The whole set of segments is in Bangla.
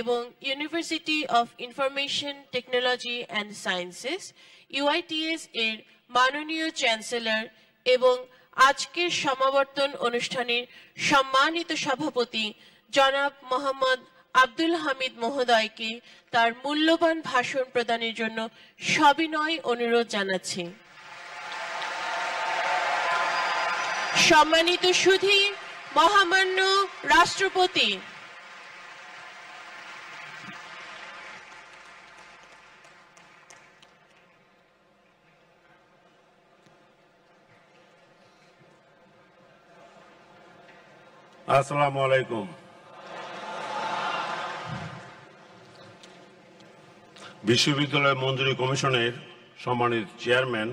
এবং university of information technology and sciences UITS এর মাননীয় চ্যান্সেলর এবং আজকের সমাবর্তন অনুষ্ঠানের সম্মানিত সভাপতি জনাব মোহাম্মদ আব্দুল হামিদ মহোদয়কে তার মূল্যবান ভাষণ প্রদানের জন্য সবিনয় অনুরোধ জানাচ্ছি সম্মানিত সুধী মহামান্য রাষ্ট্রপতি আসসালামু আলাইকুম বিশ্ববিদ্যালয় মঞ্জুরি কমিশনের সম্মানিত চেয়ারম্যান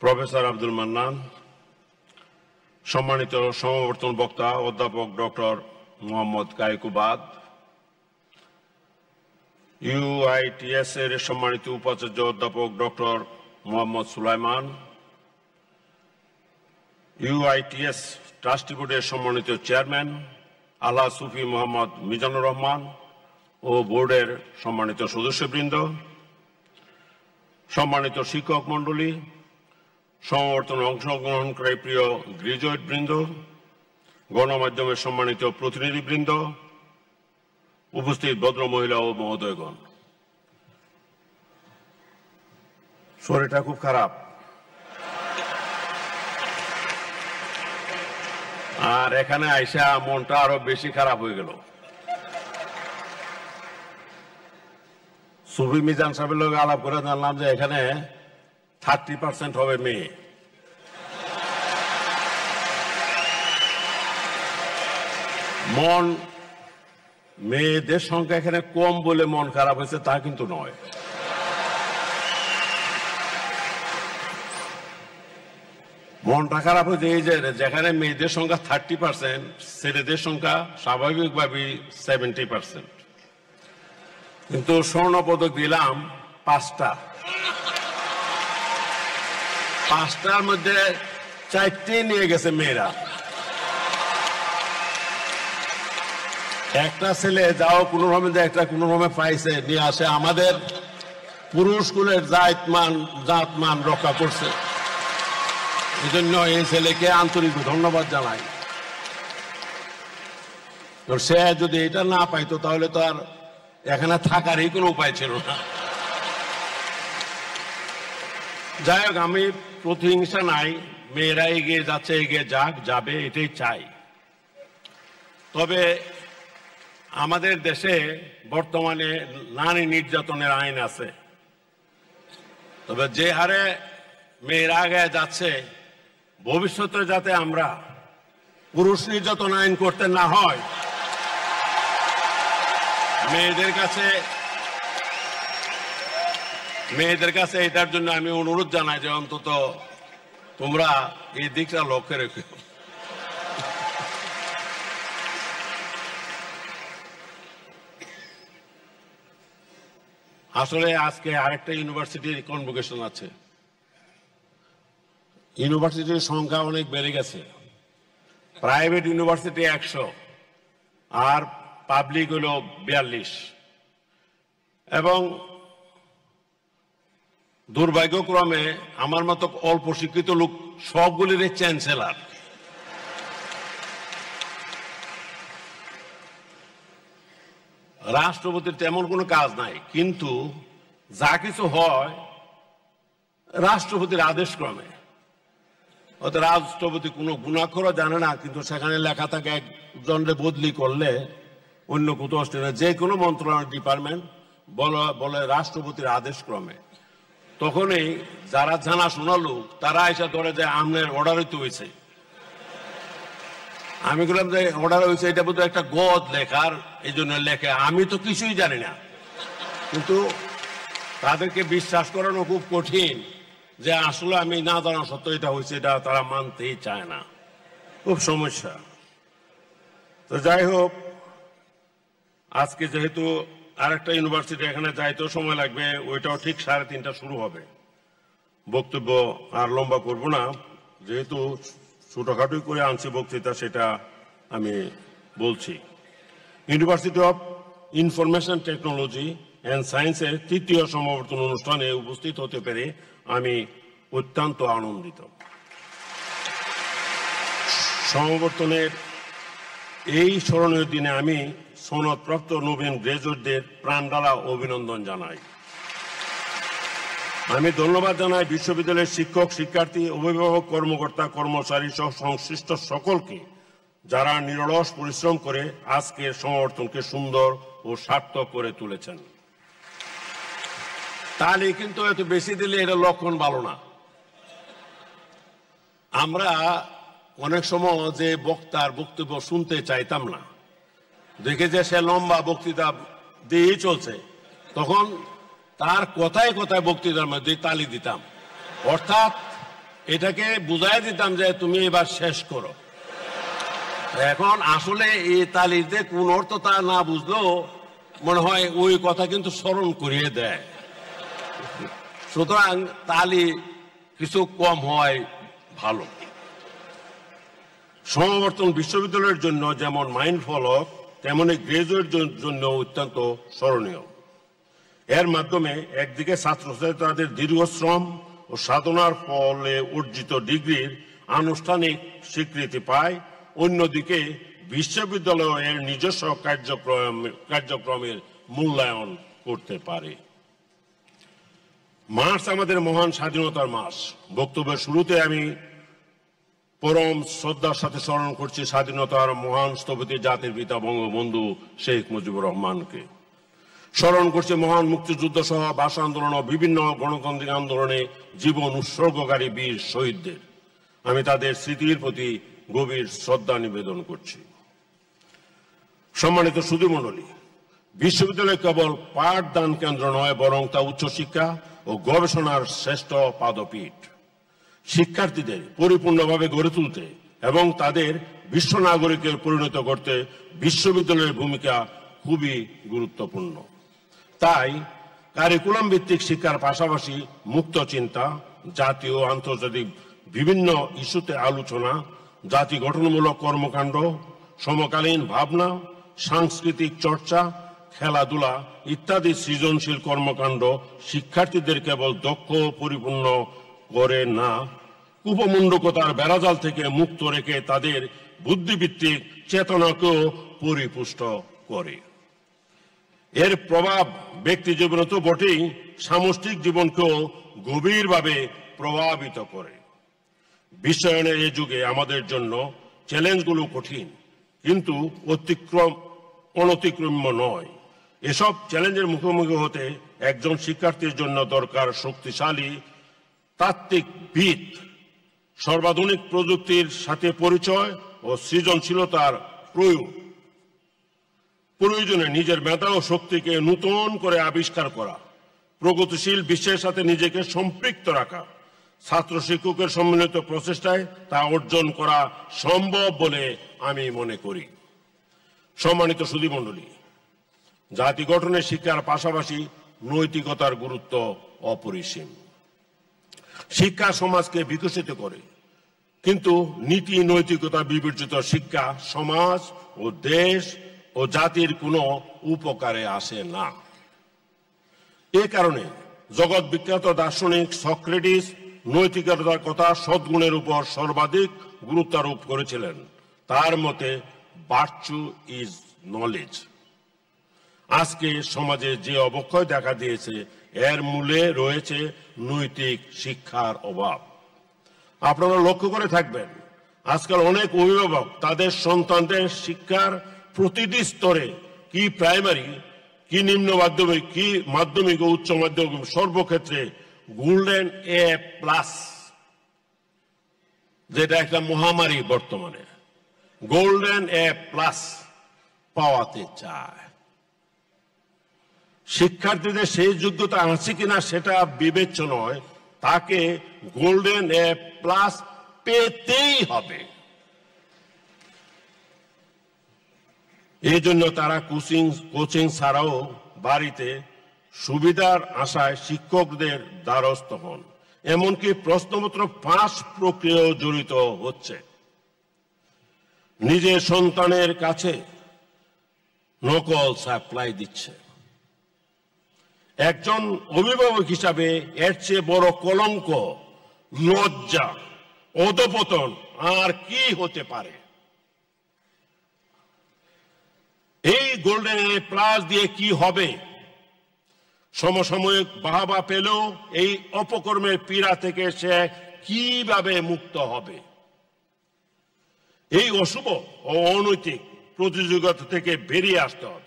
প্রফেসর আব্দুল মান্নান সম্মানিত সমাবর্তন বক্তা অধ্যাপক ডক্টর মোহাম্মদ কায়কুবাদ ইউআইটিএস এর সম্মানিত উপাচার্য অধ্যাপক doctor Mohammad Sulaiman UITS trustee বোর্ডের সম্মানিত চেয়ারম্যান আল্লাহ সুফি মোহাম্মদ মিজানুর রহমান ও বোর্ডের সম্মানিত সদস্যবৃন্দ সম্মানিত শিক্ষক মণ্ডলী সমাবর্তন অংশগ্রহণকারী প্রিয় বৃন্দ গণমাধ্যমের সম্মানিত প্রতিনিধিবৃন্দ উপস্থিত ভদ্র মহিলা ও মহোদয়গণ শরীরটা খুব খারাপ আর এখানে আইসা মনটা আরো বেশি খারাপ হয়ে গেল সুফি মিজান সাহেবের লোক আলাপ করে জানলাম যে এখানে থার্টি পার্সেন্ট হবে মেয়ে মন মেয়েদের সংখ্যা এখানে কম বলে মন খারাপ হয়েছে তা কিন্তু নয় মনটা খারাপ হয়েছে এই যে যেখানে মেয়েদের সংখ্যা থার্টি পার্সেন্ট ছেলেদের সংখ্যা স্বাভাবিকভাবে সেভেন্টি পার্সেন্ট কিন্তু স্বর্ণপদক দিলাম পাঁচটা পাঁচটার মধ্যে চারটে নিয়ে গেছে মেয়েরা একটা ছেলে যাও কোনো একটা কোনো পাইছে নিয়ে আসে আমাদের পুরুষ মান জাতমান জাতমান রক্ষা করছে এজন্য এই ছেলেকে আন্তরিক ধন্যবাদ জানাই সে যদি এটা না পাইতো তাহলে তো আর এখানে থাকারই কোনো উপায় ছিল না যাই হোক আমি প্রতিহিংসা নাই মেয়েরা এগিয়ে যাচ্ছে এগিয়ে যাক যাবে এটাই চাই তবে আমাদের দেশে বর্তমানে নারী নির্যাতনের আইন আছে তবে যে হারে মেয়েরা আগে যাচ্ছে ভবিষ্যতে যাতে আমরা পুরুষ নির্যাতন আইন করতে না হয় মেয়েদের কাছে মেয়েদের কাছে এটার জন্য আমি অনুরোধ জানাই যে অন্তত তোমরা এই দিকটা লক্ষ্যে রেখে আসলে আজকে আরেকটা ইউনিভার্সিটির কনভোকেশন আছে ইউনিভার্সিটির সংখ্যা অনেক বেড়ে গেছে প্রাইভেট ইউনিভার্সিটি একশো আর পাবলিক হলো বিয়াল্লিশ এবং দুর্ভাগ্যক্রমে আমার মতো অল্প শিক্ষিত লোক সবগুলির চ্যান্সেলার রাষ্ট্রপতির তেমন কোনো কাজ নাই কিন্তু যা কিছু হয় রাষ্ট্রপতির আদেশক্রমে হয়তো রাষ্ট্রপতি কোনো গুণা করে জানে না কিন্তু সেখানে লেখা থাকে একজনকে বদলি করলে অন্য কোথাও যে কোনো মন্ত্রণালয় ডিপার্টমেন্ট বলে বলে রাষ্ট্রপতির আদেশক্রমে তখনই যারা জানা শোনা লোক তারা এসে ধরে যে আমনের অর্ডারই তো হয়েছে আমি বললাম যে অর্ডার হয়েছে এটা বোধহয় একটা গদ লেখার এই জন্য লেখে আমি তো কিছুই জানি না কিন্তু তাদেরকে বিশ্বাস করানো খুব কঠিন যে আসলে আমি না দাঁড়ানো সত্য এটা হয়েছে এটা তারা মানতেই চায় না খুব সমস্যা তো যাই হোক আজকে যেহেতু আরেকটা ইউনিভার্সিটি এখানে যাইতেও সময় লাগবে ওইটাও ঠিক সাড়ে তিনটা শুরু হবে বক্তব্য আর লম্বা করব না যেহেতু ছোটোখাটোই করে আনছি বক্তৃতা সেটা আমি বলছি university of information technology and সায়েন্সের তৃতীয় সমাবর্তন অনুষ্ঠানে উপস্থিত হতে পেরে আমি অত্যন্ত আনন্দিত সমাবর্তনের এই স্মরণীয় দিনে আমি সনদপ্রাপ্ত নবীন গ্রেজুয়েটদের প্রাণডালা অভিনন্দন জানাই আমি ধন্যবাদ জানাই বিশ্ববিদ্যালয়ের শিক্ষক শিক্ষার্থী অভিভাবক কর্মকর্তা কর্মচারী সহ সংশ্লিষ্ট সকলকে যারা নিরলস পরিশ্রম করে আজকের সমাবর্তনকে সুন্দর ও সার্থক করে তুলেছেন তাহলে কিন্তু এত বেশি দিলে এটা লক্ষণ ভালো না আমরা অনেক সময় যে বক্তার বক্তব্য শুনতে চাইতাম না দেখে যে সে লম্বা বক্তৃতা দিয়েই চলছে তখন তার কথায় কথায় বক্তৃতার মধ্যে তালি দিতাম অর্থাৎ এটাকে বুঝাই দিতাম যে তুমি এবার শেষ করো এখন আসলে এই যে কোন অর্থ তা না বুঝলেও মনে হয় ওই কথা কিন্তু স্মরণ করিয়ে দেয় সুতরাং তালি কিছু কম হয় ভালো সমাবর্তন বিশ্ববিদ্যালয়ের জন্য যেমন মাইন্ড মাইন্ডফলক তেমনি গ্রাজুয়েট জন্য অত্যন্ত স্মরণীয় এর মাধ্যমে একদিকে ছাত্র ছাত্রীদের দীর্ঘ শ্রম ও সাধনার ফলে অর্জিত ডিগ্রির আনুষ্ঠানিক স্বীকৃতি পায় অন্যদিকে বিশ্ববিদ্যালয়ের নিজস্ব কার্যক্রম কার্যক্রমের মূল্যায়ন করতে পারে মার্চ আমাদের মহান স্বাধীনতার মাস বক্তব্যের শুরুতে আমি পরম শ্রদ্ধার সাথে স্মরণ করছি স্বাধীনতার মহান স্থপতি জাতির পিতা বঙ্গবন্ধু শেখ মুজিবুর রহমানকে স্মরণ করছে মহান মুক্তিযুদ্ধ সহ ভাষা আন্দোলন ও বিভিন্ন গণতান্ত্রিক আন্দোলনে জীবন উৎসর্গকারী বীর শহীদদের আমি তাদের স্মৃতির প্রতি গভীর শ্রদ্ধা নিবেদন করছি সম্মানিত সুধীমণ্ডলী বিশ্ববিদ্যালয় কেবল পাঠদান কেন্দ্র নয় বরং তা উচ্চশিক্ষা ও গবেষণার শ্রেষ্ঠ পাদপীঠ শিক্ষার্থীদের পরিপূর্ণভাবে গড়ে তুলতে এবং তাদের বিশ্ব নাগরিকে পরিণত করতে বিশ্ববিদ্যালয়ের ভূমিকা খুবই গুরুত্বপূর্ণ তাই কারিকুলাম ভিত্তিক শিক্ষার পাশাপাশি মুক্ত চিন্তা জাতীয় আন্তর্জাতিক বিভিন্ন ইস্যুতে আলোচনা জাতি গঠনমূলক কর্মকাণ্ড সমকালীন ভাবনা সাংস্কৃতিক চর্চা খেলাধুলা ইত্যাদি সৃজনশীল কর্মকাণ্ড শিক্ষার্থীদের কেবল দক্ষ পরিপূর্ণ করে না উপমুন্ডকতার বেড়াজাল থেকে মুক্ত রেখে তাদের বুদ্ধিভিত্তিক চেতনাকেও পরিপুষ্ট করে এর প্রভাব ব্যক্তি জীবনে তো বটেই সামষ্টিক জীবনকেও গভীরভাবে প্রভাবিত করে বিশ্বায়নের এই যুগে আমাদের জন্য চ্যালেঞ্জগুলো কঠিন কিন্তু অতিক্রম অনতিক্রম্য নয় এসব চ্যালেঞ্জের মুখোমুখি হতে একজন শিক্ষার্থীর জন্য দরকার শক্তিশালী তাত্ত্বিক ভিত সর্বাধুনিক প্রযুক্তির সাথে পরিচয় ও সৃজনশীলতার প্রয়োগ প্রয়োজনে নিজের মেধা ও শক্তিকে নূতন করে আবিষ্কার করা প্রগতিশীল বিশ্বের সাথে নিজেকে সম্পৃক্ত রাখা ছাত্র শিক্ষকের সম্মিলিত প্রচেষ্টায় তা অর্জন করা সম্ভব বলে আমি মনে করি সম্মানিত সুধীমণ্ডলী জাতি গঠনের শিক্ষার পাশাপাশি নৈতিকতার গুরুত্ব অপরিসীম শিক্ষা সমাজকে বিকশিত করে কিন্তু নীতি নৈতিকতা বিবর্জিত শিক্ষা সমাজ ও দেশ ও জাতির কোনো উপকারে আসে না এ কারণে জগৎ বিখ্যাত দার্শনিক সক্রেটিস নৈতিকতার কথা সদ্গুণের উপর সর্বাধিক গুরুত্বারোপ করেছিলেন তার মতে বার্চু ইজ নলেজ আজকে সমাজে যে অবক্ষয় দেখা দিয়েছে এর মূলে রয়েছে নৈতিক শিক্ষার অভাব আপনারা লক্ষ্য করে থাকবেন আজকাল অনেক অভিভাবক তাদের সন্তানদের শিক্ষার প্রতিটি স্তরে কি প্রাইমারি কি নিম্ন মাধ্যমিক কি মাধ্যমিক ও উচ্চ মাধ্যমিক সর্বক্ষেত্রে গোল্ডেন এ প্লাস যেটা একটা মহামারী বর্তমানে গোল্ডেন এ প্লাস পাওয়াতে চায় শিক্ষার্থীদের সেই যোগ্যতা আছে কিনা সেটা বিবেচ্য নয় তাকে গোল্ডেন এ প্লাস পেতেই হবে এই জন্য তারা কোচিং কোচিং ছাড়াও বাড়িতে সুবিধার আশায় শিক্ষকদের দ্বারস্থ হন এমনকি প্রশ্নপত্র ফাঁস প্রক্রিয়াও জড়িত হচ্ছে নিজের সন্তানের কাছে নকল সাপ্লাই দিচ্ছে একজন অভিভাবক হিসাবে এর চেয়ে বড় কলঙ্ক লজ্জা অধপতন আর কি হতে পারে এই গোল্ডেন এ প্লাস দিয়ে কি হবে সমসাময়িক বাহাবা পেলেও এই অপকর্মের পীড়া থেকে সে কিভাবে মুক্ত হবে এই অশুভ ও অনৈতিক প্রতিযোগিতা থেকে বেরিয়ে আসতে হবে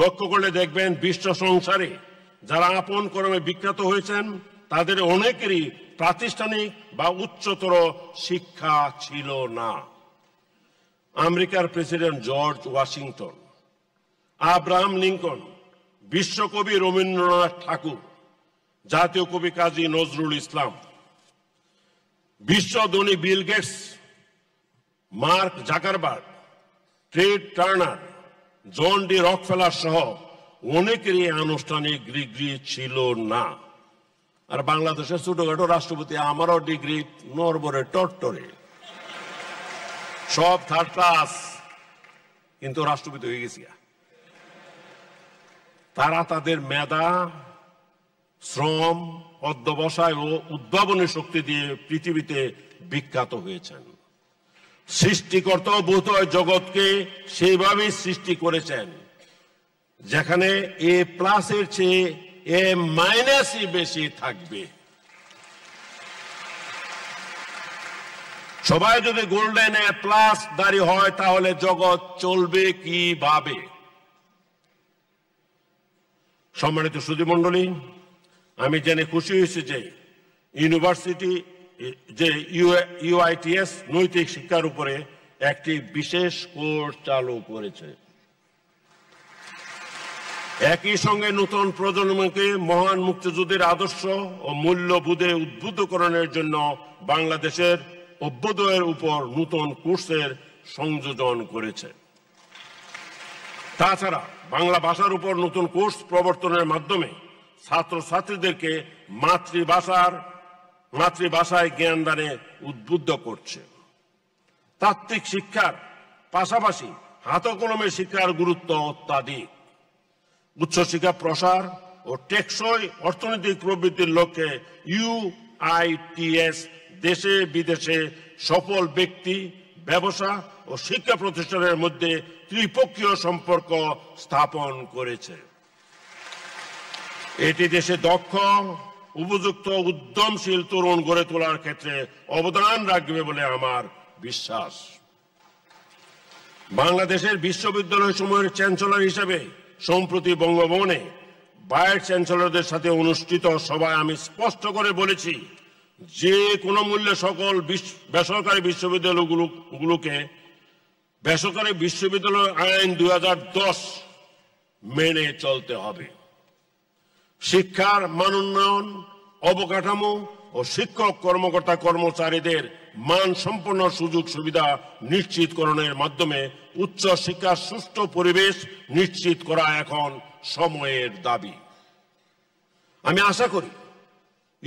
লক্ষ্য করলে দেখবেন বিশ্ব সংসারে যারা আপন কর্মে বিখ্যাত হয়েছেন তাদের অনেকেরই প্রাতিষ্ঠানিক বা উচ্চতর শিক্ষা ছিল না আমেরিকার president George Washington Abraham Lincoln বিশ্বকবি রবীন্দ্রনাথ ঠাকুর জাতীয় কবি কাজী নজরুল ইসলাম বিশ্বধনী বিল গেটস মার্ক জাকারবার্গ ট্রেড Turner John D Rockefeller সহ অনেকেরই আনুষ্ঠানিক ডিগ্রি ছিল না আর বাংলাদেশের ছোটখাটো রাষ্ট্রপতি আমারও ডিগ্রি নরবরে টরটরে সব থার্ড ক্লাস কিন্তু রাষ্ট্রপতি হয়ে গেছি তারা তাদের মেধা শ্রম অধ্যবসায় ও উদ্ভাবনী শক্তি দিয়ে পৃথিবীতে বিখ্যাত হয়েছেন সৃষ্টিকর্ত ভূত জগৎকে সেভাবে সৃষ্টি করেছেন যেখানে এ প্লাসের চেয়ে এ মাইনাসই বেশি থাকবে সবাই যদি গোল্ডেন এ প্লাস দাঁড়ি হয় তাহলে জগৎ চলবে কিভাবে সম্মানিত সুধীমণ্ডলী আমি জেনে খুশি হয়েছি যে ইউনিভার্সিটি যে ইউআইটিএস নৈতিক শিক্ষার উপরে একটি বিশেষ কোর্স চালু করেছে একই সঙ্গে নতুন প্রজন্মকে মহান মুক্তিযুদ্ধের আদর্শ ও মূল্যবোধে উদ্বুদ্ধকরণের জন্য বাংলাদেশের অভ্যুদয়ের উপর নতুন কোর্সের সংযোজন করেছে তাছাড়া বাংলা ভাষার উপর নতুন কোর্স প্রবর্তনের মাধ্যমে ছাত্রছাত্রীদেরকে মাতৃভাষার মাতৃভাষায় জ্ঞান দানে উদ্বুদ্ধ করছে তাত্ত্বিক শিক্ষার পাশাপাশি হাতকলমে শিক্ষার গুরুত্ব অত্যাধিক উচ্চশিক্ষা প্রসার ও টেকসই অর্থনৈতিক প্রবৃত্তির লক্ষ্যে ইউ এস দেশে বিদেশে সফল ব্যক্তি ব্যবসা ও শিক্ষা প্রতিষ্ঠানের মধ্যে ত্রিপক্ষীয় সম্পর্ক স্থাপন করেছে এটি দেশে দক্ষ উপযুক্ত উদ্যমশীল তরুণ গড়ে তোলার ক্ষেত্রে অবদান রাখবে বলে আমার বিশ্বাস বাংলাদেশের বিশ্ববিদ্যালয় সময়ের চ্যান্সেলর হিসেবে সম্প্রতি বঙ্গভবনে ভাইস চ্যান্সেলরদের সাথে অনুষ্ঠিত সভায় আমি স্পষ্ট করে বলেছি যে কোনো মূল্যে সকল বেসরকারি বিশ্ববিদ্যালয়গুলোকে বেসরকারি বিশ্ববিদ্যালয় আইন দুই মেনে চলতে হবে শিক্ষার মান উন্নয়ন অবকাঠামো ও শিক্ষক কর্মকর্তা কর্মচারীদের মান সম্পন্ন সুযোগ সুবিধা নিশ্চিতকরণের মাধ্যমে উচ্চ শিক্ষার সুষ্ঠু পরিবেশ নিশ্চিত করা এখন সময়ের দাবি আমি আশা করি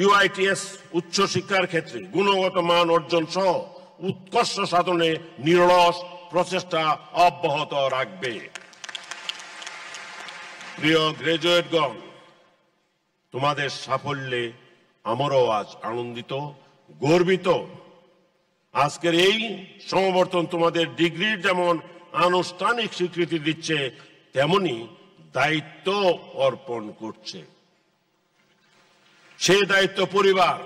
ইউআইটিএস উচ্চশিক্ষার ক্ষেত্রে গুণগত মান অর্জন সহ উৎকর্ষ সাধনে নিরলস প্রচেষ্টা অব্যাহত রাখবে প্রিয় গ্রাজুয়েটগণ তোমাদের সাফল্যে আমারও আজ আনন্দিত গর্বিত আজকের এই সমবর্তন তোমাদের ডিগ্রির যেমন আনুষ্ঠানিক স্বীকৃতি দিচ্ছে তেমনি দায়িত্ব অর্পণ করছে সেই দায়িত্ব পরিবার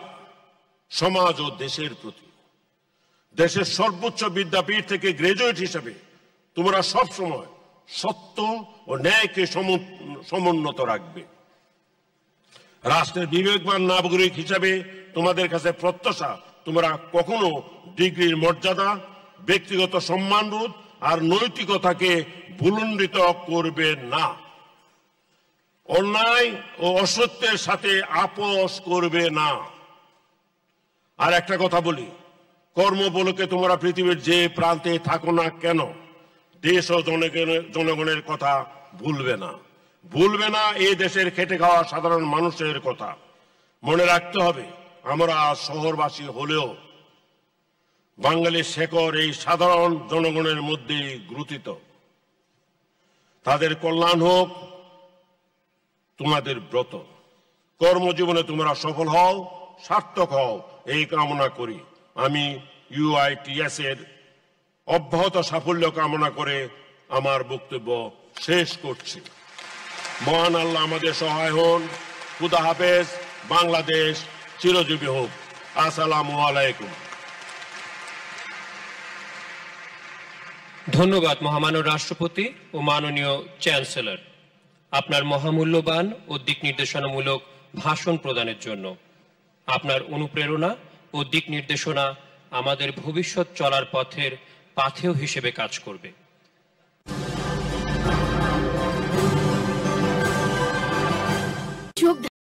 সমাজ ও দেশের প্রতি দেশের সর্বোচ্চ বিদ্যাপীঠ থেকে গ্রাজুয়েট হিসেবে তোমরা সবসময় সত্য ও ন্যায়কে সমুন্নত রাখবে রাষ্ট্রের বিবেকবান নাগরিক হিসাবে তোমাদের কাছে প্রত্যাশা তোমরা কখনো ডিগ্রির মর্যাদা ব্যক্তিগত রোধ আর নৈতিকতাকে ভুলুণ্ডিত করবে না অন্যায় ও অসত্যের সাথে আপোষ করবে না আর একটা কথা বলি কর্মবলকে তোমরা পৃথিবীর যে প্রান্তে থাকো না কেন দেশ ও জনগণের কথা ভুলবে না ভুলবে না এ দেশের খেটে খাওয়া সাধারণ মানুষের কথা মনে রাখতে হবে আমরা শহরবাসী হলেও বাঙালি শেখর এই সাধারণ জনগণের মধ্যে গ্রুথিত তাদের কল্যাণ হোক তোমাদের ব্রত কর্মজীবনে তোমরা সফল হও সার্থক হও এই কামনা করি আমি ইউআইটিএস এর অব্যাহত সাফল্য কামনা করে আমার বক্তব্য শেষ করছি মহান আল্লাহ আমাদের সহায় হন খুদা হাফেজ বাংলাদেশ চিরজীবী হোক আসসালামু আলাইকুম ধন্যবাদ মহামান্য রাষ্ট্রপতি ও মাননীয় চ্যান্সেলর আপনার মহামূল্যবান ও দিক নির্দেশনামূলক ভাষণ প্রদানের জন্য আপনার অনুপ্রেরণা ও দিক নির্দেশনা আমাদের ভবিষ্যৎ চলার পথের পাথেয় হিসেবে কাজ করবে